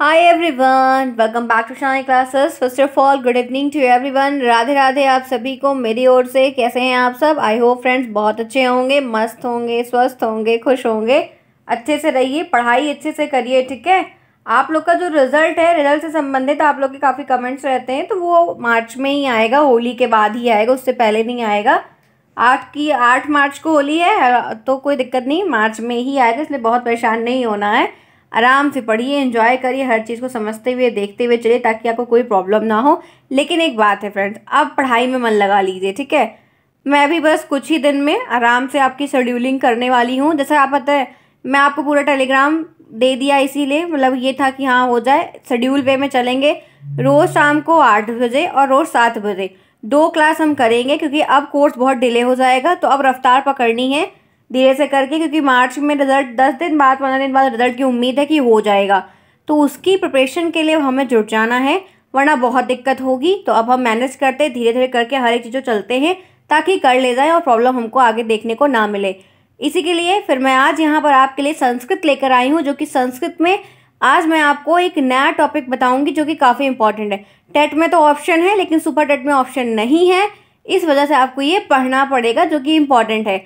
high everyone welcome back to Shani classes first of all good evening to everyone Radhe Radhe आप सभी को मेरी ओर से कैसे हैं आप सब आई होप फ्रेंड्स बहुत अच्छे होंगे मस्त होंगे स्वस्थ होंगे खुश होंगे अच्छे से रहिए पढ़ाई अच्छे से करिए ठीक है आप लोग का जो रिजल्ट है रिजल्ट से संबंधित आप लोग के काफ़ी कमेंट्स रहते हैं तो वो मार्च में ही आएगा होली के बाद ही आएगा उससे पहले नहीं आएगा आठ की आठ मार्च को होली है तो कोई दिक्कत नहीं मार्च में ही आएगा इसलिए बहुत परेशान नहीं होना है आराम से पढ़िए इंजॉय करिए हर चीज़ को समझते हुए देखते हुए चलिए ताकि आपको कोई प्रॉब्लम ना हो लेकिन एक बात है फ्रेंड्स आप पढ़ाई में मन लगा लीजिए ठीक है मैं भी बस कुछ ही दिन में आराम से आपकी शेड्यूलिंग करने वाली हूँ जैसा आप पता है मैं आपको पूरा टेलीग्राम दे दिया इसीलिए मतलब ये था कि हाँ हो जाए शेड्यूल वे में चलेंगे रोज़ शाम को आठ बजे और रोज़ सात बजे दो क्लास हम करेंगे क्योंकि अब कोर्स बहुत डिले हो जाएगा तो अब रफ्तार पकड़नी है धीरे से करके क्योंकि मार्च में रिज़ल्ट दस दिन बाद पंद्रह दिन बाद रिज़ल्ट की उम्मीद है कि हो जाएगा तो उसकी प्रिपरेशन के लिए हमें जुट जाना है वरना बहुत दिक्कत होगी तो अब हम मैनेज करते हैं धीरे धीरे करके हर एक चीज़ों चलते हैं ताकि कर ले जाए और प्रॉब्लम हमको आगे देखने को ना मिले इसी के लिए फिर मैं आज यहाँ पर आपके लिए संस्कृत लेकर आई हूँ जो कि संस्कृत में आज मैं आपको एक नया टॉपिक बताऊंगी जो कि काफ़ी इंपॉर्टेंट है टेट में तो ऑप्शन है लेकिन सुपर टेट में ऑप्शन नहीं है इस वजह से आपको ये पढ़ना पड़ेगा जो कि इम्पॉर्टेंट है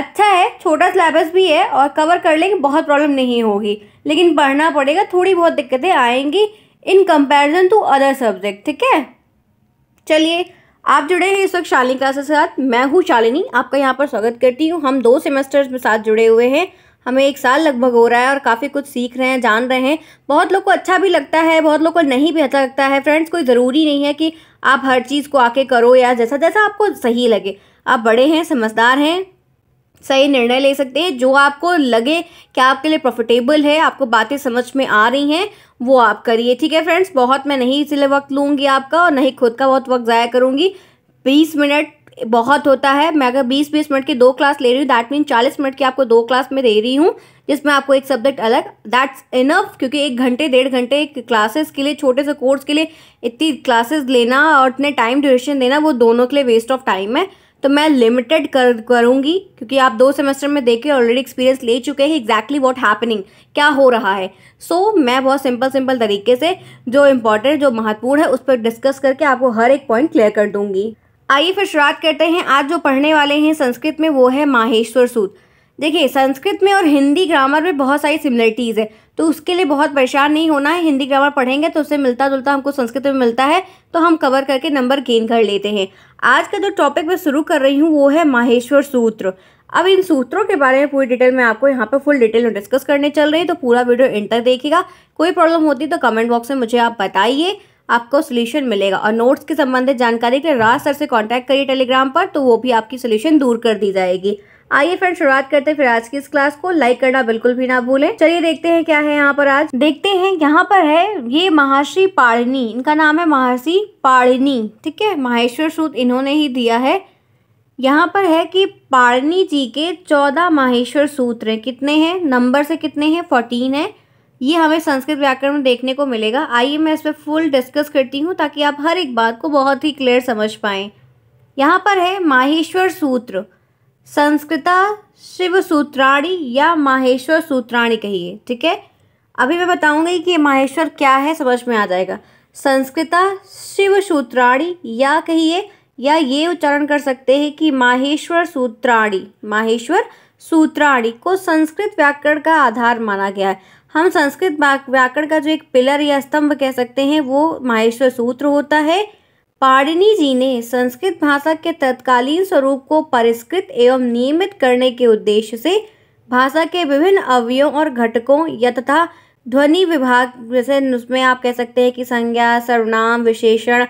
अच्छा है छोटा सिलेबस भी है और कवर कर लेंगे बहुत प्रॉब्लम नहीं होगी लेकिन पढ़ना पड़ेगा थोड़ी बहुत दिक्कतें आएंगी in comparison to other subject ठीक है चलिए आप जुड़े हैं इस वक्त शालिनी क्लासेस के साथ मैं हूँ शालिनी आपका यहाँ पर स्वागत करती हूँ हम दो सेमेस्टर्स में साथ जुड़े हुए हैं हमें एक साल लगभग हो रहा है और काफ़ी कुछ सीख रहे हैं जान रहे हैं बहुत लोग को अच्छा भी लगता है बहुत लोग को नहीं भी अच्छा लगता है फ्रेंड्स कोई ज़रूरी नहीं है कि आप हर चीज़ को आके करो या जैसा जैसा आपको सही लगे आप बड़े हैं समझदार हैं सही निर्णय ले सकते हैं जो आपको लगे कि आपके लिए प्रॉफिटेबल है आपको बातें समझ में आ रही हैं वो आप करिए ठीक है फ्रेंड्स बहुत मैं नहीं इसलिए वक्त लूँगी आपका और नहीं खुद का बहुत वक्त ज़ाया करूँगी बीस मिनट बहुत होता है मैं अगर बीस बीस मिनट की दो क्लास ले रही हूँ दैट मीन चालीस मिनट की आपको दो क्लास में दे रही हूँ जिसमें आपको एक सब्जेक्ट अलग दैट्स इनफ क्योंकि एक घंटे डेढ़ घंटे क्लासेस के लिए छोटे से कोर्स के लिए इतनी क्लासेस लेना और इतने टाइम ड्यूरेशन देना वो दोनों के लिए वेस्ट ऑफ टाइम है तो मैं लिमिटेड कर करूँगी क्योंकि आप दो सेमेस्टर में देखे ऑलरेडी एक्सपीरियंस ले चुके हैं एग्जैक्टली वॉट हैपनिंग क्या हो रहा है सो so, मैं बहुत सिंपल सिंपल तरीके से जो इम्पोर्टेंट जो महत्वपूर्ण है उस पर डिस्कस करके आपको हर एक पॉइंट क्लियर कर दूंगी आइए फिर शुरुआत करते हैं आज जो पढ़ने वाले हैं संस्कृत में वो है माहेश्वर सूत्र देखिए संस्कृत में और हिंदी ग्रामर में बहुत सारी सिमिलरिटीज़ है तो उसके लिए बहुत परेशान नहीं होना है हिंदी ग्रामर पढ़ेंगे तो उससे मिलता जुलता हमको संस्कृत में मिलता है तो हम कवर करके नंबर गेन कर लेते हैं आज का जो टॉपिक मैं शुरू कर रही हूँ वो है माहेश्वर सूत्र अब इन सूत्रों के बारे में पूरी डिटेल में आपको यहाँ पे फुल डिटेल में डिस्कस करने चल रही है तो पूरा वीडियो एंड तक देखिएगा कोई प्रॉब्लम होती है तो कमेंट बॉक्स में मुझे आप बताइए आपको सोल्यूशन मिलेगा और नोट्स के संबंधित जानकारी के लिए राज सर से कॉन्टैक्ट करिए टेलीग्राम पर तो वो भी आपकी सोल्यूशन दूर कर दी जाएगी आइए फ्रेंड शुरुआत करते हैं फिर आज की इस क्लास को लाइक करना बिल्कुल भी ना भूलें चलिए देखते हैं क्या है यहाँ पर आज देखते हैं यहाँ पर है ये महर्षि पाड़िनी इनका नाम है महर्षि पाड़िनी ठीक है माहेश्वर सूत इन्होंने ही दिया है यहाँ पर है कि पाड़नी जी के चौदह माहेश्वर सूत्र कितने हैं नंबर से कितने हैं फोर्टीन है ये हमें संस्कृत व्याकरण में देखने को मिलेगा आइए मैं इस पर फुल डिस्कस करती हूँ ताकि आप हर एक बात को बहुत ही क्लियर समझ पाएँ यहाँ पर है माहेश्वर सूत्र संस्कृता शिव सूत्राणी या माहेश्वर सूत्राणी कहिए ठीक है अभी मैं बताऊंगी कि माहेश्वर क्या है समझ में आ जाएगा संस्कृता शिव सूत्राणी या कहिए या ये उच्चारण कर सकते हैं कि माहेश्वर सूत्राणी माहेश्वर सूत्राणी को संस्कृत व्याकरण का आधार माना गया है हम संस्कृत व्याकरण का जो एक पिलर या स्तंभ कह सकते हैं वो माहेश्वर सूत्र होता है पाणिनी जी ने संस्कृत भाषा के तत्कालीन स्वरूप को परिष्कृत एवं नियमित करने के उद्देश्य से भाषा के विभिन्न अवयों और घटकों या तथा ध्वनि विभाग जैसे उसमें आप कह सकते हैं कि संज्ञा सर्वनाम विशेषण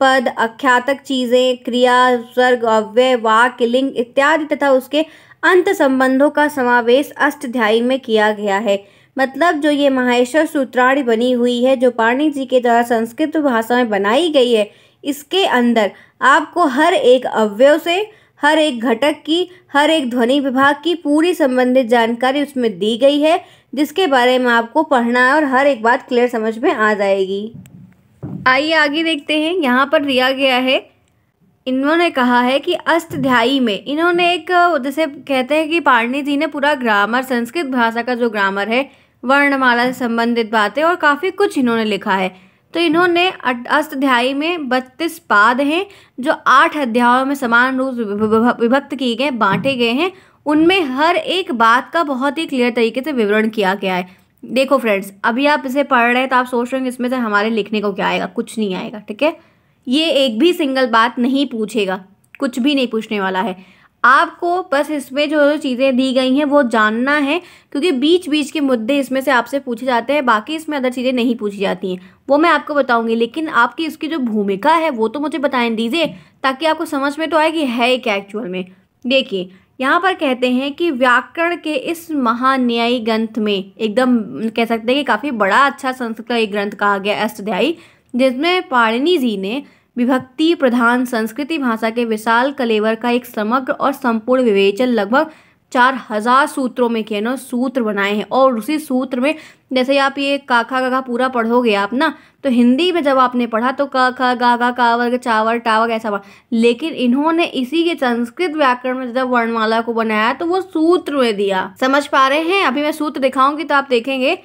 पद अख्यातक चीज़ें क्रिया स्वर्ग अव्यय वाक लिंग इत्यादि तथा उसके अंत संबंधों का समावेश अष्टध्यायी में किया गया है मतलब जो ये माहेश्वर सूत्राणी बनी हुई है जो पाणी जी के द्वारा संस्कृत भाषा में बनाई गई है इसके अंदर आपको हर एक अवयव से हर एक घटक की हर एक ध्वनि विभाग की पूरी संबंधित जानकारी उसमें दी गई है जिसके बारे में आपको पढ़ना है और हर एक बात क्लियर समझ में आ जाएगी आइए आगे देखते हैं यहाँ पर दिया गया है इन्होंने कहा है कि अष्टध्यायी में इन्होंने एक जैसे कहते हैं कि पाणनी जी ने पूरा ग्रामर संस्कृत भाषा का जो ग्रामर है वर्णमाला से संबंधित बातें और काफ़ी कुछ इन्होंने लिखा है तो इन्होंने अष्टाध्यायी में बत्तीस पाद हैं जो आठ अध्यायों में समान रूप विभक्त किए गए बांटे गए हैं उनमें हर एक बात का बहुत ही क्लियर तरीके से विवरण किया गया है देखो फ्रेंड्स अभी आप इसे पढ़ रहे हैं तो आप सोच रहे हैं इसमें से हमारे लिखने को क्या आएगा कुछ नहीं आएगा ठीक है ये एक भी सिंगल बात नहीं पूछेगा कुछ भी नहीं पूछने वाला है आपको बस इसमें जो जो चीज़ें दी गई हैं वो जानना है क्योंकि बीच बीच के मुद्दे इसमें से आपसे पूछे जाते हैं बाकी इसमें अदर चीज़ें नहीं पूछी जाती हैं वो मैं आपको बताऊंगी लेकिन आपकी इसकी जो भूमिका है वो तो मुझे बताएं दीजिए ताकि आपको समझ में तो आए कि है क्या एक्चुअल में देखिए यहाँ पर कहते हैं कि व्याकरण के इस महान्यायी ग्रंथ में एकदम कह सकते हैं कि काफ़ी बड़ा अच्छा संस्कृत का एक ग्रंथ कहा गया अष्टध्यायी जिसमें पाणिनी जी ने विभक्ति प्रधान संस्कृति भाषा के विशाल कलेवर का एक समग्र और संपूर्ण विवेचन लगभग चार हजार सूत्रों में क्या ना सूत्र बनाए हैं और उसी सूत्र में जैसे आप ये काका गागा पूरा पढ़ोगे आप ना तो हिंदी में जब आपने पढ़ा तो का खा गागा कावर चावर टावर ऐसा पढ़ा लेकिन इन्होंने इसी के संस्कृत व्याकरण में जब वर्णमाला को बनाया तो वो सूत्र में दिया समझ पा रहे हैं अभी मैं सूत्र दिखाऊंगी तो आप देखेंगे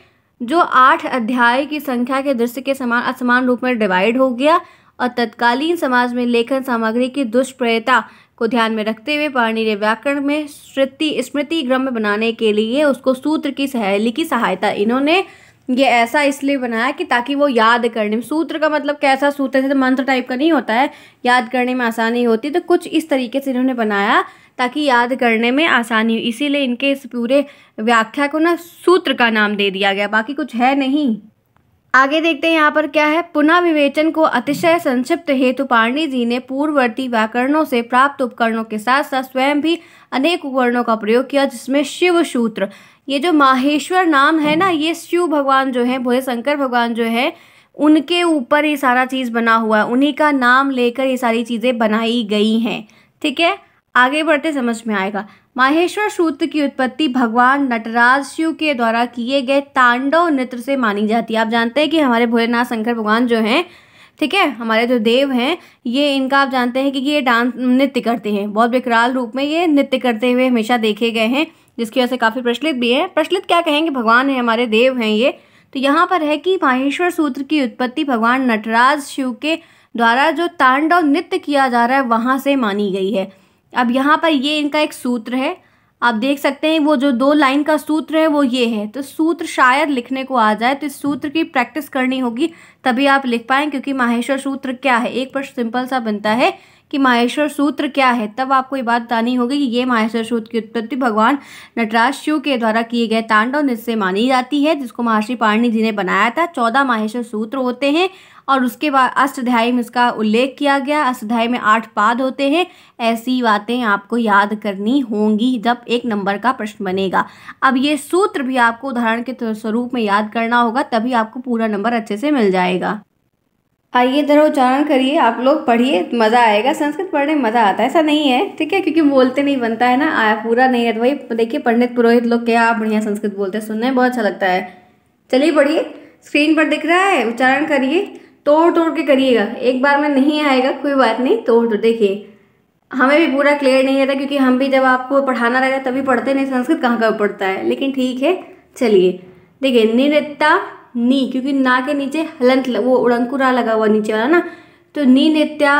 जो आठ अध्याय की संख्या के दृश्य के समान असमान रूप में डिवाइड हो गया और तत्कालीन समाज में लेखन सामग्री की दुष्प्रियता को ध्यान में रखते हुए ने व्याकरण में श्रुति स्मृति ग्रम बनाने के लिए उसको सूत्र की सहेली की सहायता इन्होंने ये ऐसा इसलिए बनाया कि ताकि वो याद करने में सूत्र का मतलब कैसा सूत्र है तो मंत्र टाइप का नहीं होता है याद करने में आसानी होती तो कुछ इस तरीके से इन्होंने बनाया ताकि याद करने में आसानी हो इसीलिए इनके इस पूरे व्याख्या को ना सूत्र का नाम दे दिया गया बाकी कुछ है नहीं आगे देखते हैं यहाँ पर क्या है पुनः विवेचन को अतिशय संक्षिप्त हेतु पाणनी जी ने पूर्ववर्ती व्याकरणों से प्राप्त उपकरणों के साथ साथ स्वयं भी अनेक उपकरणों का प्रयोग किया जिसमें शिव सूत्र ये जो माहेश्वर नाम है ना ये शिव भगवान जो है भोले शंकर भगवान जो है उनके ऊपर ये सारा चीज़ बना हुआ है उन्हीं का नाम लेकर ये सारी चीज़ें बनाई गई हैं ठीक है आगे बढ़ते समझ में आएगा माहेश्वर सूत्र की उत्पत्ति भगवान नटराज शिव के द्वारा किए गए तांडव नृत्य से मानी जाती है आप जानते हैं कि हमारे भोलेनाथ शंकर भगवान जो हैं ठीक है हमारे जो देव हैं ये इनका आप जानते हैं कि ये डांस नृत्य करते हैं बहुत विकराल रूप में ये नृत्य करते हुए हमेशा देखे गए हैं जिसकी वजह से काफ़ी प्रचलित भी है प्रचलित क्या कहेंगे भगवान हैं हमारे देव हैं ये तो यहाँ पर है कि माहेश्वर सूत्र की उत्पत्ति भगवान नटराज शिव के द्वारा जो तांडव नृत्य किया जा रहा है वहाँ से मानी गई है अब यहाँ पर ये इनका एक सूत्र है आप देख सकते हैं वो जो दो लाइन का सूत्र है वो ये है तो सूत्र शायद लिखने को आ जाए तो इस सूत्र की प्रैक्टिस करनी होगी तभी आप लिख पाएँ क्योंकि माहेश्वर सूत्र क्या है एक प्रश्न सिंपल सा बनता है कि माहेश्वर सूत्र क्या है तब आपको ये बात बतानी होगी कि ये माहेश्वर सूत्र की उत्पत्ति भगवान नटराज शिव के द्वारा किए गए तांडव नृत्य से मानी जाती है जिसको महर्षि पाणनी जी ने बनाया था चौदह माहेश्वर सूत्र होते हैं और उसके बाद अष्टाध्यायी में इसका उल्लेख किया गया अष्टाध्यायी में आठ पाद होते हैं ऐसी बातें आपको याद करनी होंगी जब एक नंबर का प्रश्न बनेगा अब ये सूत्र भी आपको उदाहरण के स्वरूप में याद करना होगा तभी आपको पूरा नंबर अच्छे से मिल जाएगा आइए जरा उच्चारण करिए आप लोग पढ़िए मज़ा आएगा संस्कृत पढ़ने में मज़ा आता है ऐसा नहीं है ठीक है क्योंकि बोलते नहीं बनता है ना आया पूरा नहीं है तो वही देखिए पंडित पुरोहित लोग क्या बढ़िया संस्कृत बोलते हैं सुनने में बहुत अच्छा लगता है चलिए पढ़िए स्क्रीन पर दिख रहा है उच्चारण करिए तोड़ तोड़ के करिएगा एक बार में नहीं आएगा कोई बात नहीं तोड़ तोड़ देखिए हमें भी पूरा क्लियर नहीं रहता क्योंकि हम भी जब आपको पढ़ाना रहता तभी पढ़ते नहीं संस्कृत कहाँ कहाँ पढ़ता है लेकिन ठीक है चलिए देखिए निरता नी क्योंकि ना के नीचे हलंत वो उड़ंकुरा लगा हुआ नीचे वाला ना तो नी नित्या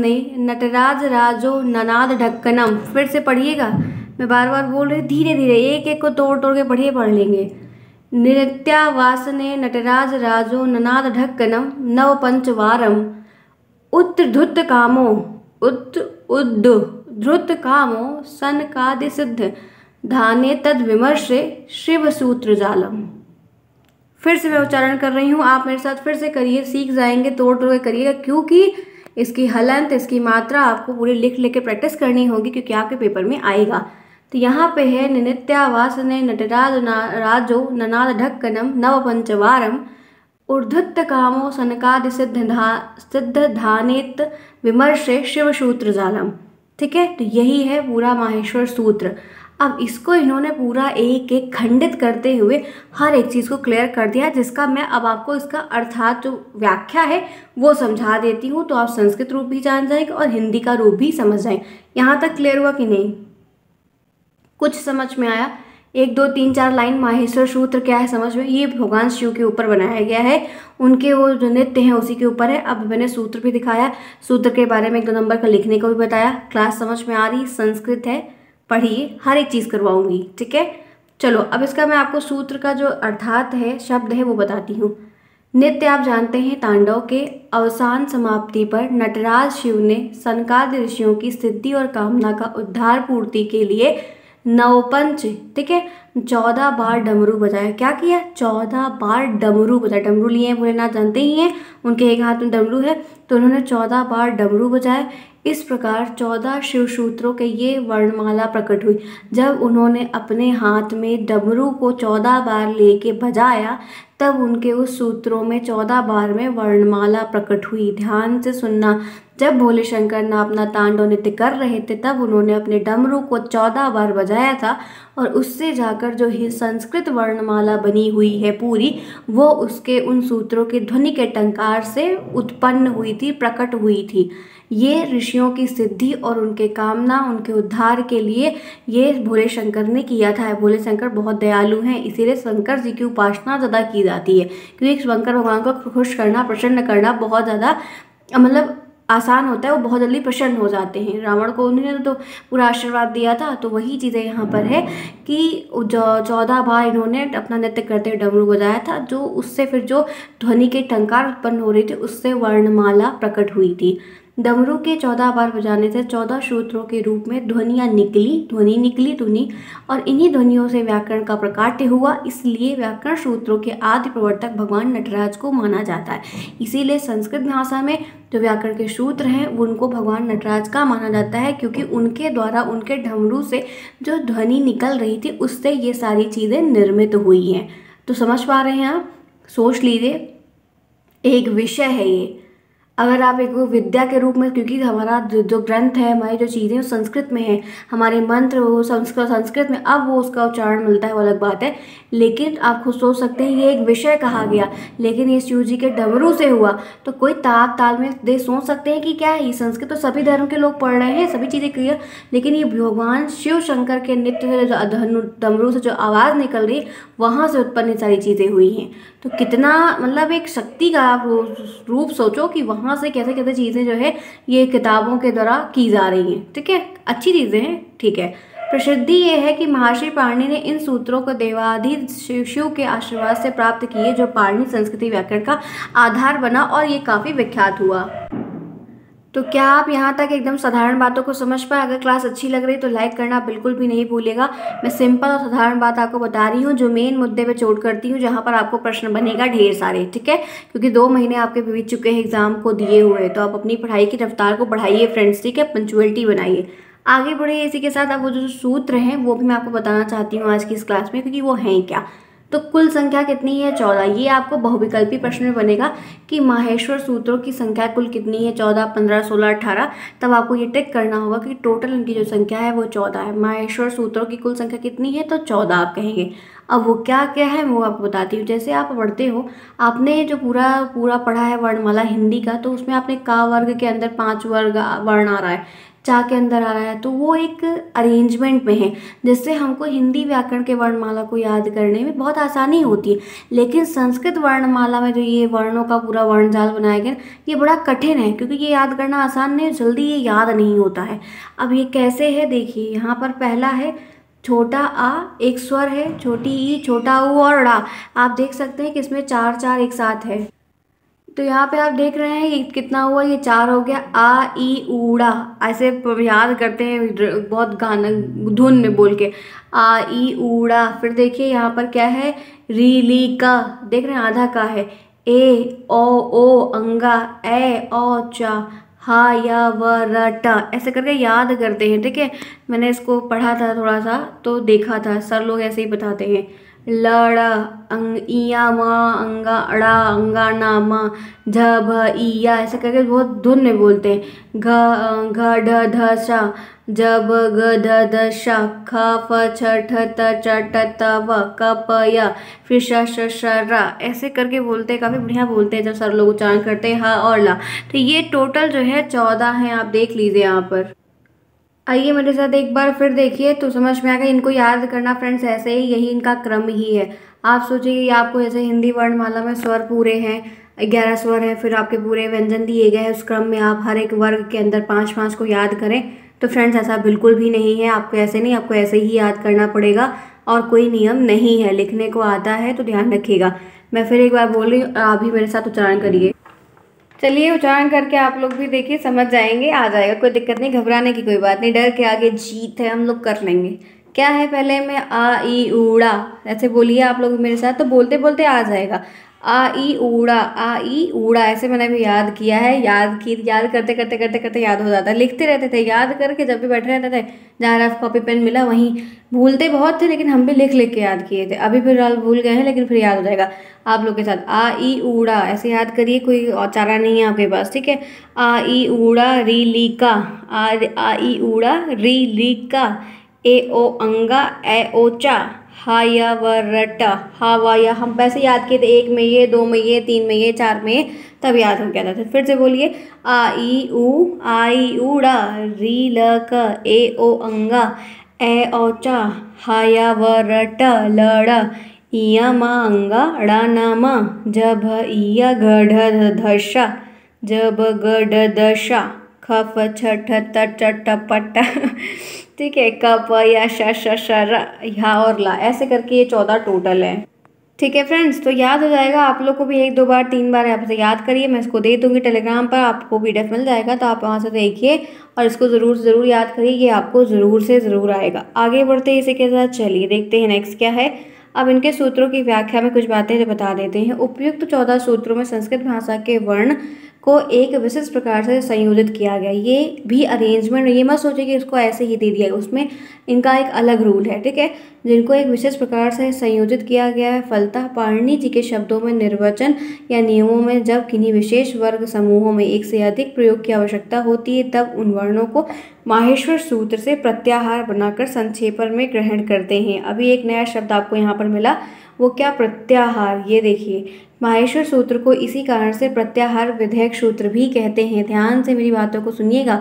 ने नटराज राजो ननाद ढक्कनम फिर से पढ़िएगा मैं बार बार बोल रही धीरे धीरे एक एक को तोड़ तोड़ के पढ़िए पढ़ लेंगे निरत्यावासने नटराजराजो ननादढक्कनं नवपञ्चवारम् उत्तधृतकामो उत् सन कादि सिद्ध धाने तद विमर्शे शिव सूत्र जालम फिर से मैं उच्चारण कर रही हूँ आप मेरे साथ फिर से करिए सीख जाएंगे तोड़ तोड़ के करिएगा क्योंकि इसकी हलंत इसकी मात्रा आपको पूरी लिख लिख के प्रैक्टिस करनी होगी क्योंकि आपके पेपर में आएगा तो यहाँ पे है निनित्यावासने नटराज राजो ननाद ढक्कनम नव सनकाद सिद्ध धा सनकादि धानित विमर्श शिव सूत्र जालम ठीक है तो यही है पूरा माहेश्वर सूत्र अब इसको इन्होंने पूरा एक एक खंडित करते हुए हर एक चीज़ को क्लियर कर दिया जिसका मैं अब आपको इसका अर्थात जो व्याख्या है वो समझा देती हूँ तो आप संस्कृत रूप भी जान जाएंगे और हिंदी का रूप भी समझ जाएंगे यहाँ तक क्लियर हुआ कि नहीं कुछ समझ में आया एक दो तीन चार लाइन माहेश्वर सूत्र क्या है समझ में ये भगवान शिव के ऊपर बनाया गया है उनके वो जो नृत्य हैं उसी के ऊपर है अब मैंने सूत्र भी दिखाया सूत्र के बारे में एक दो नंबर का लिखने को भी बताया क्लास समझ में आ रही संस्कृत है पढ़िए हर एक चीज़ करवाऊंगी ठीक है चलो अब इसका मैं आपको सूत्र का जो अर्थात है शब्द है वो बताती हूँ नित्य आप जानते हैं तांडव के अवसान समाप्ति पर नटराज शिव ने सनकाद ऋषियों की सिद्धि और कामना का उद्धार पूर्ति के लिए नवपंच ठीक है चौदह बार डमरू बजाया क्या किया चौदह बार डमरू बजाया डमरू लिए हैं भोलेनाथ जानते ही हैं उनके एक हाथ में डमरू है तो उन्होंने चौदह बार डमरू बजाए इस प्रकार चौदह शिव सूत्रों के ये वर्णमाला प्रकट हुई जब उन्होंने अपने हाथ में डमरू को चौदह बार लेके बजाया तब उनके उस सूत्रों में चौदह बार में वर्णमाला प्रकट हुई ध्यान से सुनना जब भोले शंकर ना अपना तांडव नृत्य कर रहे थे तब उन्होंने अपने डमरू को चौदह बार बजाया था और उससे जाकर जो ही संस्कृत वर्णमाला बनी हुई है पूरी वो उसके उन सूत्रों के ध्वनि के टंकार से उत्पन्न हुई थी प्रकट हुई थी ये ऋषियों की सिद्धि और उनके कामना उनके उद्धार के लिए ये भोले शंकर ने किया था भोले शंकर बहुत दयालु हैं इसीलिए शंकर जी की उपासना ज़्यादा की जाती है क्योंकि शंकर भगवान को खुश करना प्रसन्न करना बहुत ज़्यादा मतलब आसान होता है वो बहुत जल्दी प्रसन्न हो जाते हैं रावण को उन्होंने तो पूरा आशीर्वाद दिया था तो वही चीज़ें यहाँ पर है कि चौदह बार इन्होंने अपना नृत्य करते हुए डमरू बजाया था जो उससे फिर जो ध्वनि के टंकार उत्पन्न हो रहे थे उससे वर्णमाला प्रकट हुई थी डमरू के चौदह बार बजाने से चौदह सूत्रों के रूप में ध्वनियाँ निकली ध्वनि निकली ध्वनि और इन्हीं ध्वनियों से व्याकरण का प्रकाट्य हुआ इसलिए व्याकरण सूत्रों के आदि प्रवर्तक भगवान नटराज को माना जाता है इसीलिए संस्कृत भाषा में जो व्याकरण के सूत्र हैं उनको भगवान नटराज का माना जाता है क्योंकि उनके द्वारा उनके ढमरू से जो ध्वनि निकल रही थी उससे ये सारी चीज़ें निर्मित हुई हैं तो समझ पा रहे हैं आप सोच लीजिए एक विषय है ये अगर आप एक विद्या के रूप में क्योंकि हमारा जो, जो ग्रंथ है हमारी जो चीज़ें संस्कृत में है हमारे मंत्र वो संस्कृत संस्कृत में अब वो उसका उच्चारण मिलता है वो अलग बात है लेकिन आप खुद सोच सकते हैं ये एक विषय कहा गया लेकिन ये शिव जी के डमरू से हुआ तो कोई ताप ताल में दे सोच सकते हैं कि क्या है ये संस्कृत तो सभी धर्म के लोग पढ़ रहे हैं सभी चीज़ें क्लियर लेकिन ये भगवान शिव शंकर के नृत्य से जो डमरू से जो आवाज़ निकल रही वहाँ से उत्पन्न सारी चीज़ें हुई हैं तो कितना मतलब एक शक्ति का आप रूप सोचो कि वहाँ वहाँ से कैसे कैसे चीज़ें जो है ये किताबों के द्वारा की जा रही हैं ठीक है अच्छी चीज़ें हैं ठीक है प्रसिद्धि ये है कि महर्षि पाणि ने इन सूत्रों को देवाधि शिव के आशीर्वाद से प्राप्त किए जो पाणि संस्कृति व्याकरण का आधार बना और ये काफ़ी विख्यात हुआ तो क्या आप यहाँ तक एकदम साधारण बातों को समझ पाए अगर क्लास अच्छी लग रही तो लाइक करना बिल्कुल भी नहीं भूलेगा मैं सिंपल और साधारण बात आपको बता रही हूँ जो मेन मुद्दे पे चोट करती हूँ जहाँ पर आपको प्रश्न बनेगा ढेर सारे ठीक है क्योंकि दो महीने आपके बीत चुके हैं एग्ज़ाम को दिए हुए तो आप अपनी पढ़ाई की रफ्तार को बढ़ाइए फ्रेंड्स ठीक है पंचुअलिटी बनाइए आगे बढ़िए इसी के साथ आप वो जो सूत्र हैं वो भी मैं आपको बताना चाहती हूँ आज की इस क्लास में क्योंकि वो हैं क्या तो कुल संख्या कितनी है चौदह ये आपको बहुविकल्पी प्रश्न में बनेगा कि माहेश्वर सूत्रों की संख्या कुल कितनी है चौदह पंद्रह सोलह अठारह तब आपको ये टिक करना होगा कि टोटल इनकी जो संख्या है वो चौदह है माहेश्वर सूत्रों की कुल संख्या कितनी है तो चौदह आप कहेंगे अब वो क्या क्या है वो आपको बताती हूँ जैसे आप पढ़ते हो आपने जो पूरा पूरा पढ़ा है वर्णमाला हिंदी का तो उसमें आपने का वर्ग के अंदर पाँच वर्ग वर्ण आ रहा है चा के अंदर आ रहा है तो वो एक अरेंजमेंट में है जिससे हमको हिंदी व्याकरण के वर्णमाला को याद करने में बहुत आसानी होती है लेकिन संस्कृत वर्णमाला में जो ये वर्णों का पूरा वर्णजाल बनाया गया ये बड़ा कठिन है क्योंकि ये याद करना आसान नहीं जल्दी ये याद नहीं होता है अब ये कैसे है देखिए यहाँ पर पहला है छोटा आ एक स्वर है छोटी ई छोटा ऊ और ड़ा आप देख सकते हैं कि इसमें चार चार एक साथ है तो यहाँ पे आप देख रहे हैं ये कितना हुआ ये चार हो गया आ ई उड़ा ऐसे याद करते हैं बहुत गाना धुन में बोल के आ ई उड़ा फिर देखिए यहाँ पर क्या है री ली का देख रहे हैं आधा का है ए ओ ओ अंगा ए ओ चा हा या व रटा ऐसे करके याद करते हैं ठीक है मैंने इसको पढ़ा था थोड़ा सा तो देखा था सर लोग ऐसे ही बताते हैं लड़ अंग इया मा अंगा अड़ा अंगा ना मा झ भ इया ऐसा करके बहुत धुन में बोलते हैं घ घ ढ ध सा ज ब ग ध द सा ख फ छ ठ त च ट त व क प य फिर श श श र ऐसे करके बोलते हैं काफ़ी बढ़िया बोलते हैं जब सर लोग उच्चारण करते हैं ह और ला तो ये टोटल जो है चौदह हैं आप देख लीजिए यहाँ पर आइए मेरे साथ एक बार फिर देखिए तो समझ में आ गया इनको याद करना फ्रेंड्स ऐसे ही यही इनका क्रम ही है आप सोचिए आपको जैसे हिंदी वर्णमाला में स्वर पूरे हैं ग्यारह स्वर हैं फिर आपके पूरे व्यंजन दिए गए हैं उस क्रम में आप हर एक वर्ग के अंदर पाँच पाँच को याद करें तो फ्रेंड्स ऐसा बिल्कुल भी नहीं है आपको ऐसे नहीं आपको ऐसे ही याद करना पड़ेगा और कोई नियम नहीं है लिखने को आता है तो ध्यान रखिएगा मैं फिर एक बार बोल रही हूँ आप भी मेरे साथ उच्चारण करिए चलिए उच्चारण करके आप लोग भी देखिए समझ जाएंगे आ जाएगा कोई दिक्कत नहीं घबराने की कोई बात नहीं डर के आगे जीत है हम लोग कर लेंगे क्या है पहले में आ ई उड़ा ऐसे बोलिए आप लोग मेरे साथ तो बोलते बोलते आ जाएगा आ ई ऊड़ा आ ई ऊड़ा ऐसे मैंने भी याद किया है याद की याद करते करते करते करते याद हो जाता है लिखते रहते थे याद करके जब भी बैठे रहते थे जहाँ रफ कॉपी पेन मिला वहीं भूलते बहुत थे लेकिन हम भी लिख लिख के याद किए थे अभी फिलहाल भूल गए हैं लेकिन फिर याद हो जाएगा आप लोग के साथ आ ई ऊड़ा ऐसे याद करिए कोई और चारा नहीं है आपके पास ठीक है आ ई ऊड़ा री ली का आ ई ऊड़ा री ली का ए ओ अंगा ए ओ चा हाया व रट हा व या हम वैसे याद किए थे एक में ये दो में ये तीन में ये चार में ये तब याद हो गया था तो फिर से बोलिए आ ई ऊ आई उड़ा री ल क ए ओ अंगा ए ओ चा हाया व रट लड़ इया मा अंगा अड़ा ना मा जब इया गढ़ धशा जब गढ़ दशा खफ छठ तट पट ठीक है कप या श या और ला ऐसे करके ये चौदह टोटल है ठीक है फ्रेंड्स तो याद हो जाएगा आप लोग को भी एक दो बार तीन बार यहाँ से याद करिए मैं इसको दे दूँगी टेलीग्राम पर आपको डेफ मिल जाएगा तो आप वहाँ से देखिए और इसको ज़रूर ज़रूर याद करिए ये आपको ज़रूर से ज़रूर आएगा आगे बढ़ते इसी के साथ चलिए देखते हैं नेक्स्ट क्या है अब इनके सूत्रों की व्याख्या में कुछ बातें बता देते हैं उपयुक्त चौदह सूत्रों में संस्कृत भाषा के वर्ण को एक विशिष्ट प्रकार से संयोजित किया गया ये भी अरेंजमेंट ये मत सोचे कि इसको ऐसे ही दे दिया उसमें इनका एक अलग रूल है ठीक है जिनको एक विशेष प्रकार से संयोजित किया गया है फलतः पाणिनि जी के शब्दों में निर्वचन या नियमों में जब किन्हीं विशेष वर्ग समूहों में एक से अधिक प्रयोग की आवश्यकता होती है तब उन वर्णों को माहेश्वर सूत्र से प्रत्याहार बनाकर संक्षेपण में ग्रहण करते हैं अभी एक नया शब्द आपको यहाँ पर मिला वो क्या प्रत्याहार ये देखिए माहेश्वर सूत्र को इसी कारण से प्रत्याहार विधेयक सूत्र भी कहते हैं ध्यान से मेरी बातों को सुनिएगा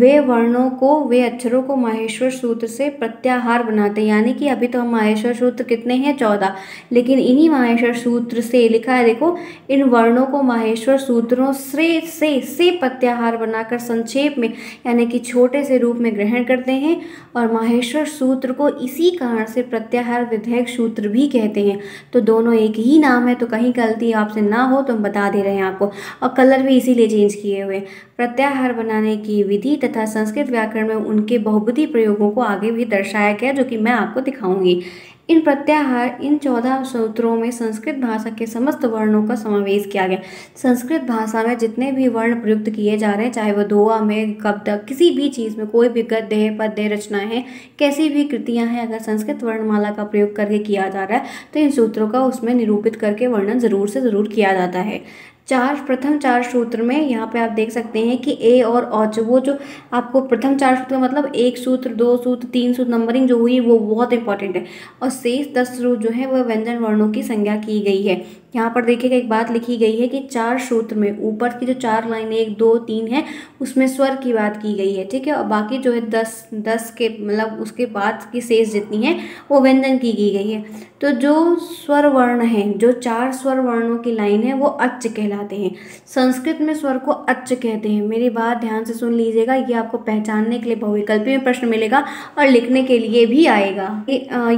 वे वर्णों को वे अक्षरों को माहेश्वर सूत्र से प्रत्याहार बनाते हैं यानी कि अभी तो हम माहेश्वर सूत्र कितने हैं चौदह लेकिन इन्हीं माहेश्वर सूत्र से लिखा है देखो इन वर्णों को माहेश्वर सूत्रों से से से प्रत्याहार बनाकर संक्षेप में यानी कि छोटे से रूप में ग्रहण करते हैं और माहेश्वर सूत्र को इसी कारण से प्रत्याहार विधेयक सूत्र भी कहते हैं तो दोनों एक ही नाम है तो कहीं गलती आपसे ना हो तो हम बता दे रहे हैं आपको और कलर भी इसीलिए चेंज किए हुए प्रत्याहार बनाने की विधि तथा संस्कृत व्याकरण में उनके बहुबुद्धि प्रयोगों को आगे भी दर्शाया गया जो कि मैं आपको दिखाऊँ दिखाऊंगी इन प्रत्याहार इन चौदह सूत्रों में संस्कृत भाषा के समस्त वर्णों का समावेश किया गया संस्कृत भाषा में जितने भी वर्ण प्रयुक्त किए जा रहे हैं चाहे वह धोआ में तक किसी भी चीज़ में कोई भी गद्य है पद्य रचना है कैसी भी कृतियां हैं अगर संस्कृत वर्णमाला का प्रयोग करके किया जा रहा है तो इन सूत्रों का उसमें निरूपित करके वर्णन ज़रूर से ज़रूर किया जाता है चार प्रथम चार सूत्र में यहाँ पे आप देख सकते हैं कि ए और औच वो जो आपको प्रथम चार सूत्र मतलब एक सूत्र दो सूत्र तीन सूत्र नंबरिंग जो हुई वो बहुत इंपॉर्टेंट है और शेष दस सूत्र जो है वह व्यंजन वर्णों की संज्ञा की गई है यहाँ पर देखिएगा एक बात लिखी गई है कि चार सूत्र में ऊपर की जो चार लाइन एक दो तीन है उसमें स्वर की बात की गई है ठीक है और बाकी जो है दस दस के मतलब उसके बाद की शेष जितनी है वो व्यंजन की गई है तो जो स्वर वर्ण है जो चार स्वर वर्णों की लाइन है वो अच कहला कहलाते हैं संस्कृत में स्वर को अच्छ कहते हैं मेरी बात ध्यान से सुन लीजिएगा ये आपको पहचानने के लिए बहुविकल्पी में प्रश्न मिलेगा और लिखने के लिए भी आएगा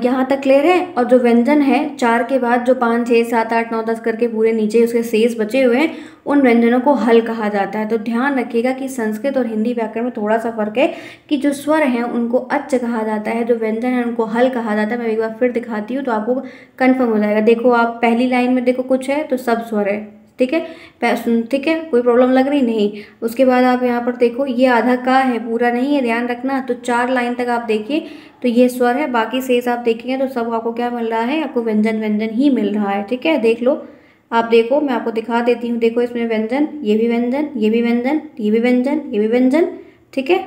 यहाँ तक क्लियर है और जो व्यंजन है चार के बाद जो पाँच छः सात आठ नौ दस करके पूरे नीचे उसके शेष बचे हुए हैं उन व्यंजनों को हल कहा जाता है तो ध्यान रखिएगा कि संस्कृत और हिंदी व्याकरण में थोड़ा सा फर्क है कि जो स्वर हैं उनको अच्छ कहा जाता है जो व्यंजन है उनको हल कहा जाता है मैं एक बार फिर दिखाती हूँ तो आपको कन्फर्म हो जाएगा देखो आप पहली लाइन में देखो कुछ है तो सब स्वर है ठीक है ठीक है कोई प्रॉब्लम लग रही नहीं उसके बाद आप यहाँ पर देखो ये आधा का है पूरा नहीं है ध्यान रखना तो चार लाइन तक आप देखिए तो ये स्वर है बाकी सेज आप देखेंगे तो सब आपको क्या मिल रहा है आपको व्यंजन व्यंजन ही मिल रहा है ठीक है देख लो आप देखो मैं आपको दिखा देती हूँ देखो इसमें व्यंजन ये भी व्यंजन ये भी व्यंजन ये भी व्यंजन ये भी व्यंजन ठीक है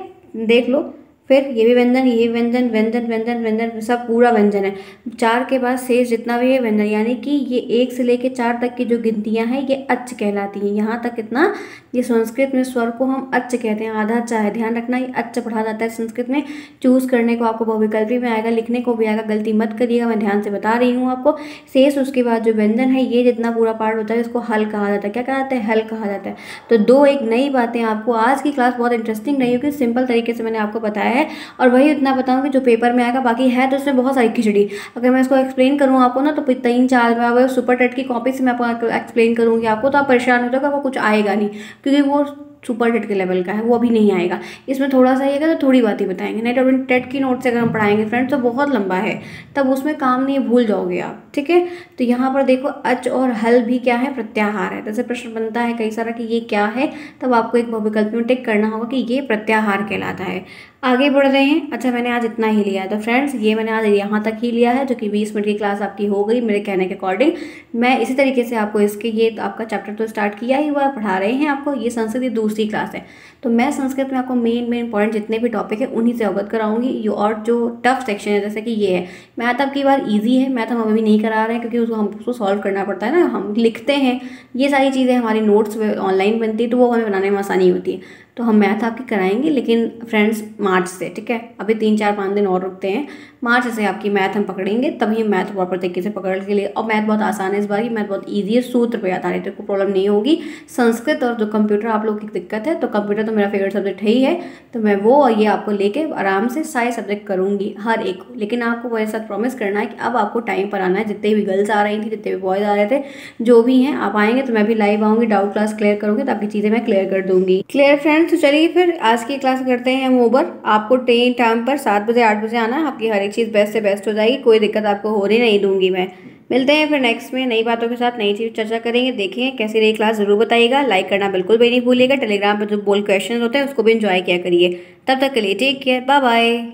देख लो फिर ये भी व्यंजन ये व्यंजन व्यंजन व्यंजन व्यंजन सब पूरा व्यंजन है चार के बाद शेष जितना भी है व्यंजन यानी कि ये एक से लेके चार तक की जो गिनतियाँ हैं ये अच्छ कहलाती हैं यहाँ तक इतना ये संस्कृत में स्वर को हम अच्छ कहते हैं आधा चा है ध्यान रखना ये अच्छ पढ़ा जाता है संस्कृत में चूज़ करने को आपको बहुविकल्प में आएगा लिखने को भी आएगा गलती मत करिएगा मैं ध्यान से बता रही हूँ आपको शेष उसके बाद जो व्यंजन है ये जितना पूरा पार्ट होता है इसको हल कहा जाता है क्या कहा जाता है हल कहा जाता है तो दो एक नई बातें आपको आज की क्लास बहुत इंटरेस्टिंग रही होगी सिंपल तरीके से मैंने आपको बताया है और वही इतना बताऊँ कि जो पेपर में आएगा बाकी है तो उसमें बहुत सारी खिचड़ी अगर मैं इसको एक्सप्लेन करूँ आपको ना तो तीन चार में सुपर टेट की कॉपी से मैं आपको एक्सप्लेन करूँगी आपको तो आप परेशान हो जाओगे आपको कुछ आएगा नहीं क्योंकि वो सुपर टेट के लेवल का है वो अभी नहीं आएगा इसमें थोड़ा सा है तो थोड़ी बात ही बताएंगे नेट और तो टेट की नोट से अगर हम पढ़ाएंगे फ्रेंड्स तो बहुत लंबा है तब उसमें काम नहीं भूल जाओगे आप ठीक है तो यहाँ पर देखो अच और हल भी क्या है प्रत्याहार है जैसे प्रश्न बनता है कई सारा कि ये क्या है तब आपको एक बहुविकल्प में टिक करना होगा कि ये प्रत्याहार कहलाता है आगे बढ़ रहे हैं अच्छा मैंने आज इतना ही लिया है तो फ्रेंड्स ये मैंने आज यहाँ तक ही लिया है जो कि 20 मिनट की क्लास आपकी हो गई मेरे कहने के अकॉर्डिंग मैं इसी तरीके से आपको इसके ये तो आपका चैप्टर तो स्टार्ट किया ही हुआ पढ़ा रहे हैं आपको ये संस्कृति दूसरी दूसरी क्लास है तो मैं संस्कृत में आपको मेन मेन पॉइंट जितने भी टॉपिक है उन्हीं से अवगत कराऊंगी और जो टफ सेक्शन है जैसे कि ये है मैथ तो अब की बार ईजी है मैथ हम अभी नहीं करा रहे हैं क्योंकि उसको हम उसको सॉल्व करना पड़ता है ना हम लिखते हैं ये सारी चीज़ें हमारी नोट्स ऑनलाइन बनती है तो वो हमें बनाने में आसानी होती है तो हम मैथ आपकी कराएंगे लेकिन फ्रेंड्स मार्च से ठीक है अभी तीन चार पाँच दिन और रुकते हैं मार्च से आपकी मैथ हम पकड़ेंगे तभी मैथ प्रॉपर तरीके से पकड़ के लिए और मैथ बहुत आसान है इस बार की मैथ बहुत ईजी है सूत्र पर आधारित तो कोई प्रॉब्लम नहीं होगी संस्कृत और जो कंप्यूटर आप लोग की दिक्कत है तो कंप्यूटर तो मेरा फेवरेट सब्जेक्ट है ही है तो मैं वो और ये आपको लेके आराम से सारे सब्जेक्ट करूँगी हर एक को लेकिन आपको मेरे साथ प्रॉमिस करना है कि अब आपको टाइम पर आना है जितने भी गर्ल्स आ रही थी जितने भी बॉयज़ आ रहे थे जो भी हैं आप आएंगे तो मैं भी लाइव आऊँगी डाउट क्लास क्लियर करूँगी तो आपकी चीज़ें मैं क्लियर कर दूँगी क्लियर फ्रेंड्स तो चलिए फिर आज की क्लास करते हैं हम ओवर आपको टेन टाइम पर सात बजे आठ बजे आना है आपकी हर एक चीज़ बेस्ट से बेस्ट हो जाएगी कोई दिक्कत आपको हो रही नहीं दूंगी मैं मिलते हैं फिर नेक्स्ट में नई बातों के साथ नई चीज़ चर्चा करेंगे देखेंगे कैसी रही क्लास ज़रूर बताइएगा लाइक करना बिल्कुल भी नहीं भूलिएगा टेलीग्राम पर जो बोल क्वेश्चन होते हैं उसको भी इन्जॉय किया करिए तब तक के लिए टेक केयर बाय बाय